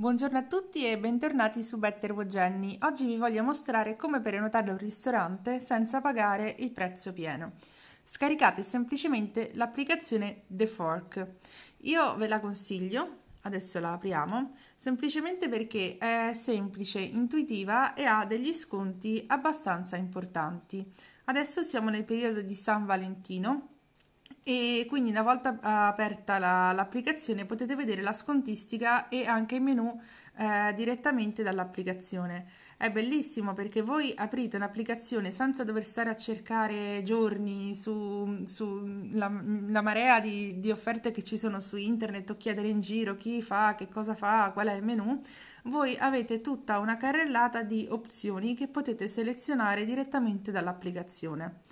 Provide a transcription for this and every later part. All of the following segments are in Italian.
Buongiorno a tutti e bentornati su Better Wogenny. Oggi vi voglio mostrare come prenotare un ristorante senza pagare il prezzo pieno. Scaricate semplicemente l'applicazione The Fork. Io ve la consiglio, adesso la apriamo, semplicemente perché è semplice, intuitiva e ha degli sconti abbastanza importanti. Adesso siamo nel periodo di San Valentino e quindi una volta eh, aperta la, l'applicazione potete vedere la scontistica e anche i menu eh, direttamente dall'applicazione. È bellissimo perché voi aprite un'applicazione senza dover stare a cercare giorni sulla su marea di, di, offerte che ci sono su internet o chiedere in giro chi fa, che cosa fa, qual è il menu. Voi avete tutta una carrellata di opzioni che potete selezionare direttamente dall'applicazione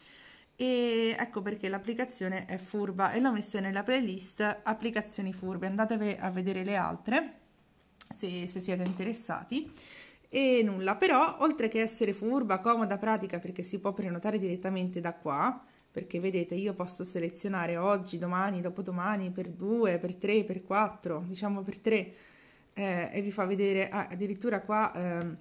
e ecco perché l'applicazione è furba e l'ho messa nella playlist applicazioni furbe andatevi a vedere le altre se, se siete interessati e nulla però oltre che essere furba comoda pratica perché si può prenotare direttamente da qua perché vedete io posso selezionare oggi domani dopodomani per due per tre per quattro diciamo per tre eh, e vi fa vedere ah, addirittura qua eh,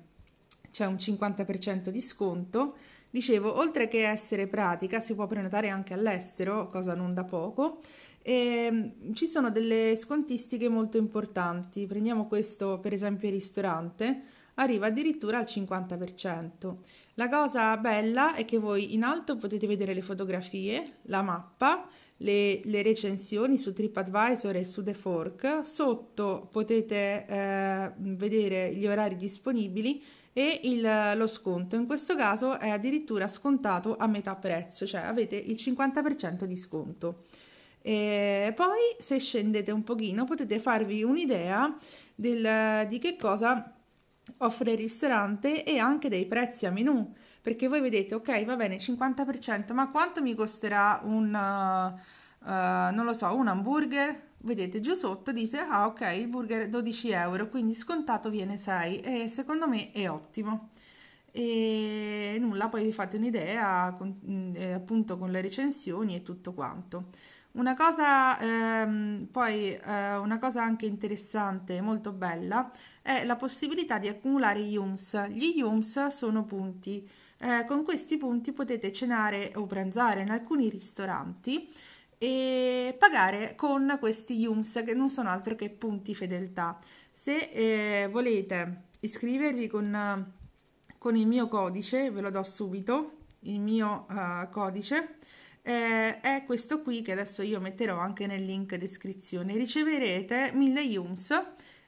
c'è un 50% di sconto Dicevo, oltre che essere pratica, si può prenotare anche all'estero, cosa non da poco, e mm, ci sono delle scontistiche molto importanti. Prendiamo questo per esempio il ristorante, arriva addirittura al 50%. La cosa bella è che voi in alto potete vedere le fotografie, la mappa, le, le recensioni su TripAdvisor e su The Fork, sotto potete eh, vedere gli orari disponibili e il, lo sconto in questo caso è addirittura scontato a metà prezzo, cioè avete il 50% di sconto. E poi se scendete un pochino potete farvi un'idea del, di che cosa offre il ristorante e anche dei prezzi a menù perché voi vedete ok va bene 50% ma quanto mi costerà un uh, non lo so un hamburger vedete giù sotto dite ah ok il burger 12 euro quindi scontato viene 6 e secondo me è ottimo e nulla poi vi fate un'idea con, eh, appunto con le recensioni e tutto quanto una cosa, ehm, poi, eh, una cosa anche interessante, molto bella, è la possibilità di accumulare gli UMS Gli UMS sono punti. Eh, con questi punti potete cenare o pranzare in alcuni ristoranti e pagare con questi IUMS che non sono altro che punti fedeltà. Se eh, volete iscrivervi con, con, il mio codice, ve lo do subito, il mio uh, codice eh, è questo qui che adesso io metterò anche nel link descrizione. Riceverete 1000 IUMS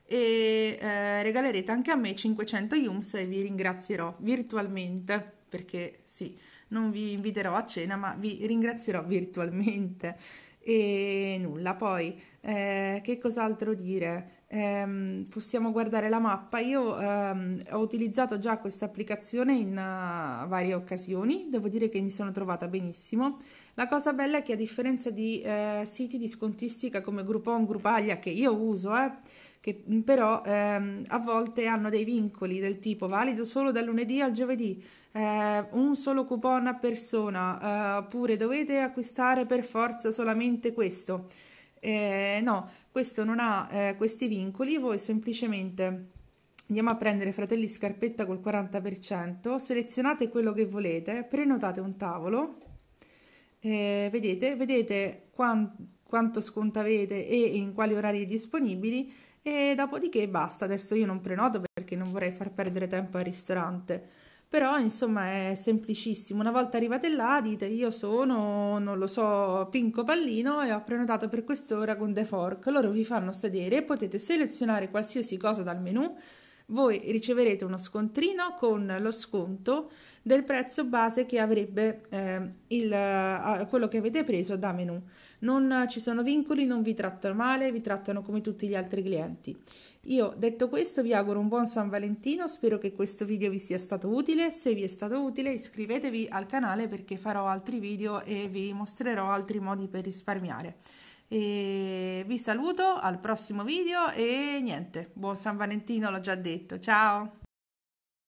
e eh, regalerete anche a me 500 IUMS e vi ringrazierò virtualmente perché sì non vi inviterò a cena, ma vi ringrazierò virtualmente. E nulla, poi eh, che cos'altro dire? ehm, possiamo guardare la mappa. Io ehm, ho utilizzato già questa applicazione in uh, varie occasioni, devo dire che mi sono trovata benissimo. La cosa bella è che a differenza di eh, siti di scontistica come Groupon, Grupaglia, che io uso, eh, che mm, però ehm, a volte hanno dei vincoli del tipo valido solo dal lunedì al giovedì, eh, un solo coupon a persona, eh, oppure dovete acquistare per forza solamente questo. Eh, no, questo non ha eh, questi vincoli, voi semplicemente andiamo a prendere Fratelli Scarpetta col 40%, selezionate quello che volete, prenotate un tavolo, eh, vedete, vedete quanto, quanto sconto avete e in quali orari disponibili e dopodiché basta, adesso io non prenoto perché non vorrei far perdere tempo al ristorante però insomma è semplicissimo. Una volta arrivate là dite io sono, non lo so, Pinco Pallino e ho prenotato per quest'ora con The Fork. Loro vi fanno sedere e potete selezionare qualsiasi cosa dal menu. Voi riceverete uno scontrino con lo sconto del prezzo base che avrebbe eh, il, eh, quello che avete preso da menu. Non ci sono vincoli, non vi trattano male, vi trattano come tutti gli altri clienti. Io detto questo vi auguro un buon San Valentino, spero che questo video vi sia stato utile, se vi è stato utile iscrivetevi al canale perché farò altri video e vi mostrerò altri modi per risparmiare. E vi saluto al prossimo video e niente, buon San Valentino l'ho già detto, ciao!